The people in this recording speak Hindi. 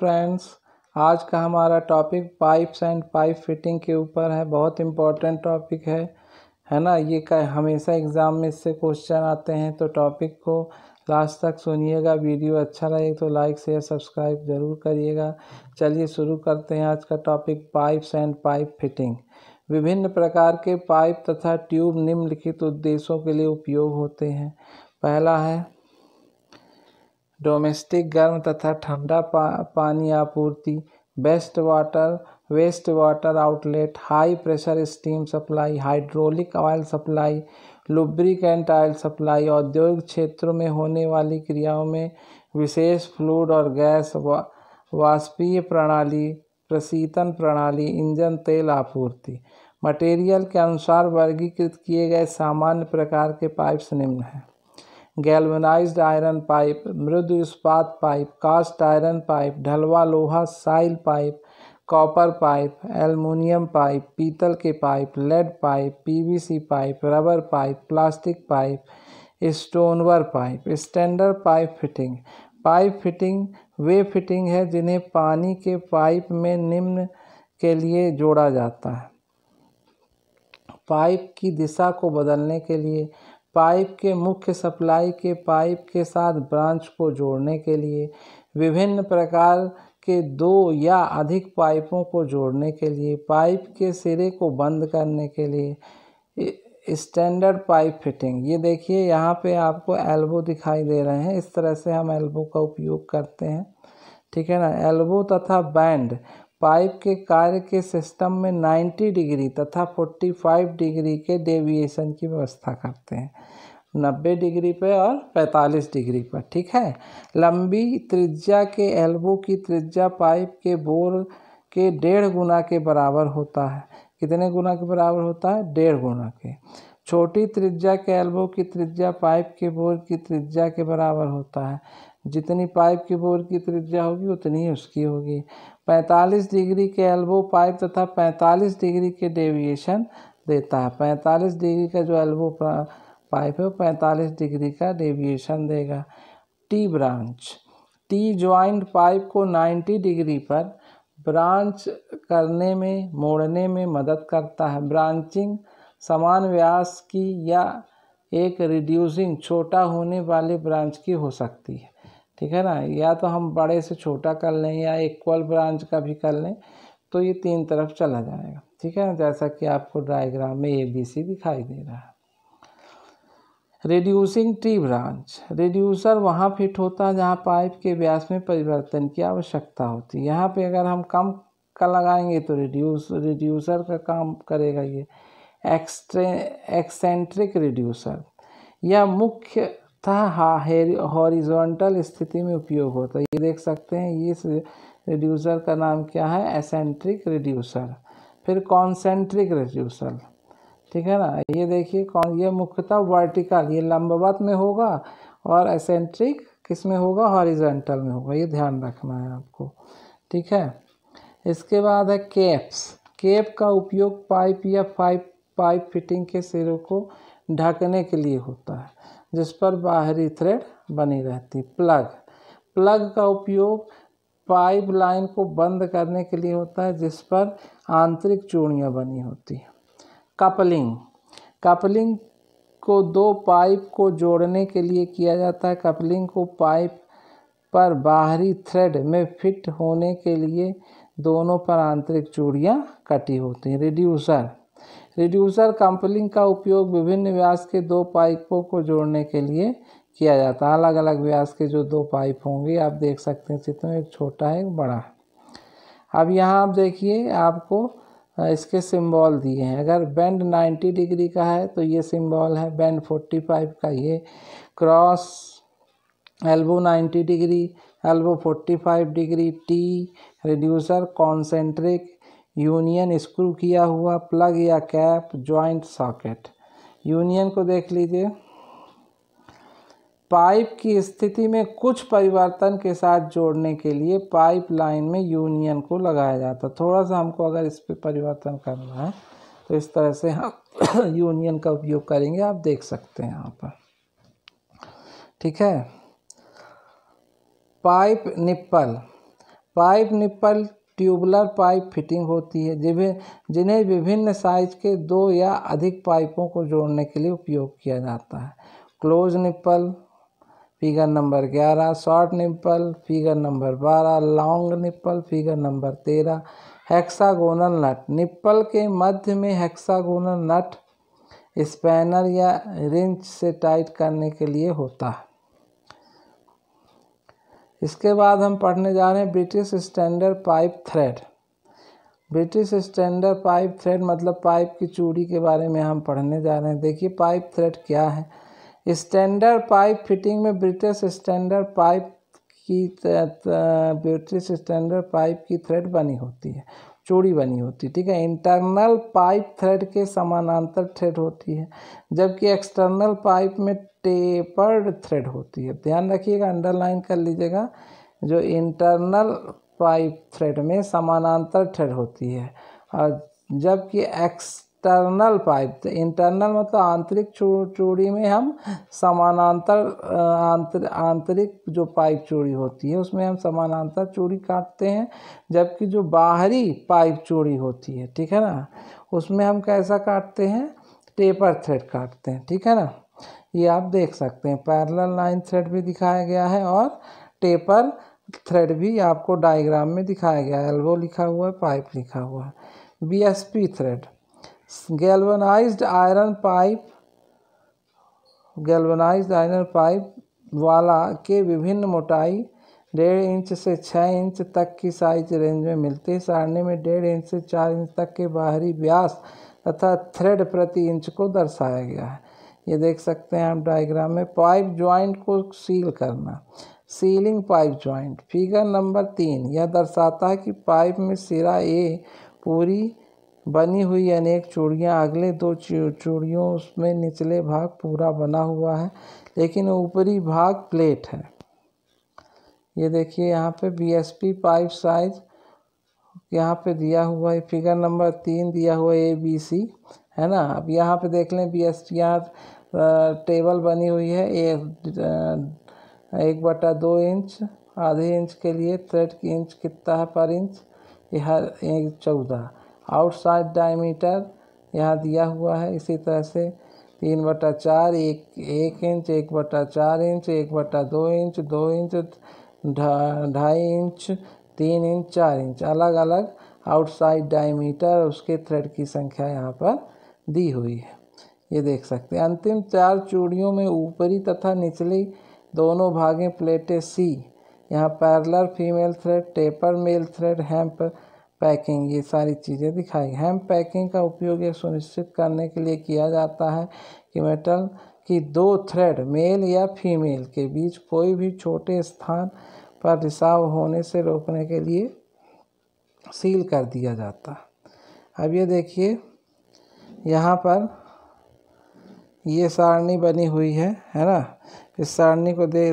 फ्रेंड्स आज का हमारा topic pipes and pipe fitting के ऊपर है बहुत इम्पॉर्टेंट टॉपिक है है ना ये का हमेशा एग्ज़ाम में इससे क्वेश्चन आते हैं तो टॉपिक को लास्ट तक सुनिएगा वीडियो अच्छा लगे तो लाइक शेयर सब्सक्राइब ज़रूर करिएगा चलिए शुरू करते हैं आज का topic pipes and pipe fitting विभिन्न प्रकार के पाइप तथा ट्यूब निम्नलिखित उद्देश्यों के लिए उपयोग होते हैं पहला है डोमेस्टिक गर्म तथा ठंडा पा, पानी आपूर्ति waste water waste water outlet high pressure steam supply hydraulic oil supply lubricant oil supply औद्योगिक क्षेत्रों में होने वाली क्रियाओं में विशेष फ्लूड और गैस वाष्पीय प्रणाली प्रशीतन प्रणाली इंजन तेल आपूर्ति मटेरियल के अनुसार वर्गीकृत किए गए सामान्य प्रकार के पाइप्स निम्न हैं गैल्वेनाइज्ड आयरन पाइप मृदु इस्पात पाइप कास्ट आयरन पाइप ढलवा लोहा soil pipe copper pipe aluminium pipe पीतल के pipe lead pipe PVC pipe rubber pipe plastic pipe stoneware pipe standard pipe fitting pipe fitting वे फिटिंग है जिन्हें पानी के पाइप में निम्न के लिए जोड़ा जाता है पाइप की दिशा को बदलने के लिए पाइप के मुख्य सप्लाई के पाइप के साथ ब्रांच को जोड़ने के लिए विभिन्न प्रकार के दो या अधिक पाइपों को जोड़ने के लिए पाइप के सिरे को बंद करने के लिए स्टैंडर्ड पाइप फिटिंग ये देखिए यहाँ पे आपको एल्बो दिखाई दे रहे हैं इस तरह से हम एल्बो का उपयोग करते हैं ठीक है ना एल्बो तथा बैंड पाइप के कार्य के सिस्टम में 90 डिग्री तथा 45 डिग्री के डेविएशन की व्यवस्था करते हैं 90 डिग्री पर और 45 डिग्री पर ठीक है लंबी त्रिज्या के एल्बो की त्रिज्या पाइप के बोर के डेढ़ गुना के बराबर होता है कितने गुना के बराबर होता है डेढ़ गुना के छोटी त्रिज्या के एल्बो की त्रिज्या पाइप के बोर की त्रिज्या के बराबर होता है जितनी पाइप की बोर की त्रिज्या होगी उतनी ही उसकी होगी 45 डिग्री के एल्बो पाइप तथा 45 डिग्री के डेविएशन देता है 45 डिग्री का जो एल्बो पाइप है वो पैंतालीस डिग्री का डेविएशन देगा T branch T joint pipe को 90 डिग्री पर ब्रांच करने में मोड़ने में मदद करता है ब्रांचिंग समान व्यास की या एक रिड्यूसिंग छोटा होने वाले ब्रांच की हो सकती है ठीक है ना या तो हम बड़े से छोटा कर लें या इक्वल ब्रांच का भी कर लें तो ये तीन तरफ चला जाएगा ठीक है ना जैसा कि आपको डायग्राम में ए बी सी दिखाई दे रहा है रिड्यूसिंग टी ब्रांच रिड्यूसर वहाँ फिट होता है जहाँ पाइप के व्यास में परिवर्तन की आवश्यकता होती है यहाँ पर अगर हम कम का लगाएंगे तो रिड्यूस रिड्यूसर का काम करेगा ये एक्सट्रे एक्सेंट्रिक रिड्यूसर या मुख्य तथा हॉरिजॉन्टल स्थिति में उपयोग होता है ये देख सकते हैं ये रिड्यूसर का नाम क्या है एसेंट्रिक रिड्यूसर फिर कॉन्सेंट्रिक रिड्यूसर ठीक है ना ये देखिए कौन ये मुख्यतः वर्टिकल ये लंबवत में होगा और एसेंट्रिक किस में होगा हॉरिजेंटल में होगा ये ध्यान रखना है आपको ठीक है इसके बाद है केप्स केप का उपयोग पाइप या पाइप पाइप फिटिंग के सिरों को ढकने के लिए होता है जिस पर बाहरी थ्रेड बनी रहती प्लग प्लग का उपयोग पाइप लाइन को बंद करने के लिए होता है जिस पर आंतरिक चूड़ियाँ बनी होती हैं कपलिंग कपलिंग को दो पाइप को जोड़ने के लिए किया जाता है कपलिंग को पाइप पर बाहरी थ्रेड में फिट होने के लिए दोनों पर आंतरिक चूड़ियाँ कटी होती हैं रिड्यूसर रिड्यूसर कंपलिंग का उपयोग विभिन्न व्यास के दो पाइपों को जोड़ने के लिए किया जाता है अलग अलग व्यास के जो दो पाइप होंगे आप देख सकते हैं चित्र एक छोटा है एक बड़ा है अब यहाँ आप देखिए आपको इसके सिंबल दिए हैं अगर बैंड 90 डिग्री का है तो ये सिंबल है बैंड 45 का ये cross elbow 90 degree elbow 45 degree T reducer concentric union screw किया हुआ प्लग या कैप जॉइंट सॉकेट यूनियन को देख लीजिए पाइप की स्थिति में कुछ परिवर्तन के साथ जोड़ने के लिए पाइप लाइन में यूनियन को लगाया जाता थोड़ा सा हमको अगर इस पर परिवर्तन करना है तो इस तरह से हम यूनियन का उपयोग करेंगे आप देख सकते हैं यहाँ पर ठीक है pipe nipple pipe nipple tubular pipe fitting होती है जिन्हें जिन्हें विभिन्न साइज के दो या अधिक पाइपों को जोड़ने के लिए उपयोग किया जाता है क्लोज निप्पल फिगर नंबर ग्यारह शॉर्ट निप्पल फिगर नंबर बारह लॉन्ग निप्पल फिगर नंबर तेरह हेक्सागोनल नट निप्पल के मध्य में हेक्सागोनल नट स्पैनर या रिंच से टाइट करने के लिए होता है इसके बाद हम पढ़ने जा रहे हैं British standard pipe thread British standard pipe thread मतलब पाइप की चूड़ी के बारे में हम पढ़ने जा रहे हैं देखिए पाइप थ्रेड क्या है स्टैंडर्ड पाइप फिटिंग में ब्रिटिश स्टैंडर्ड पाइप की ब्रिटिश स्टैंडर्ड पाइप की थ्रेड बनी होती है चूड़ी बनी होती है ठीक है इंटरनल पाइप थ्रेड के समानांतर थ्रेड होती है जबकि एक्सटर्नल पाइप में टेपर्ड थ्रेड होती है ध्यान रखिएगा अंडरलाइन कर लीजिएगा जो इंटरनल पाइप थ्रेड में समानांतर थ्रेड होती है और जबकि एक्स इंटरनल पाइप इंटरनल मतलब आंतरिक चूड़ी में हम समानांतर आंतर, आंतरिक जो पाइप चूड़ी होती है उसमें हम समानांतर चूड़ी काटते हैं जबकि जो बाहरी पाइप चूड़ी होती है ठीक है ना उसमें हम कैसा काटते हैं टेपर थ्रेड काटते हैं ठीक है ना ये आप देख सकते हैं पैरेलल लाइन थ्रेड भी दिखाया गया है और टेपर थ्रेड भी आपको डायग्राम में दिखाया गया है एल्बो लिखा हुआ है पाइप लिखा हुआ है B S P thread galvanised iron pipe galvanised iron pipe वाला के विभिन्न मोटाई डेढ़ इंच से छः इंच तक की साइज रेंज में मिलती है सारणी में डेढ़ इंच से चार इंच तक के बाहरी व्यास तथा थ्रेड प्रति इंच को दर्शाया गया है ये देख सकते हैं आप डायग्राम में पाइप ज्वाइंट को सील करना sealing pipe joint figure number तीन यह दर्शाता है कि पाइप में सिरा ए पूरी बनी हुई अनेक चूड़ियाँ अगले दो चूड़ियों में निचले भाग पूरा बना हुआ है लेकिन ऊपरी भाग प्लेट है ये देखिए यहाँ पे बीएसपी पाइप साइज यहाँ पे दिया हुआ है फिगर नंबर तीन दिया हुआ है ए बी सी है ना अब यहाँ पे देख लें बी एस यहाँ टेबल बनी हुई है ए, एक बटा दो इंच आधे इंच के लिए थ्रेड इंच कितना है पर इंच यह चौदह आउटसाइड डायमीटर यहाँ दिया हुआ है इसी तरह से तीन बटा चार एक एक इंच एक बटा चार इंच एक बटा दो इंच दो इंच ढाई धा, इंच तीन इंच चार इंच अलग अलग आउटसाइड डायमीटर उसके थ्रेड की संख्या यहाँ पर दी हुई है ये देख सकते हैं अंतिम चार चूड़ियों में ऊपरी तथा निचली दोनों भागें प्लेटें सी यहाँ parallel female thread taper male thread hemp packing ये सारी चीज़ें दिखाई हैम पैकिंग का उपयोग यह सुनिश्चित करने के लिए किया जाता है कि मेटल की दो थ्रेड मेल या फीमेल के बीच कोई भी छोटे स्थान पर रिसाव होने से रोकने के लिए सील कर दिया जाता अब ये देखिए यहाँ पर ये सारणी बनी हुई है है ना इस सारणी को दे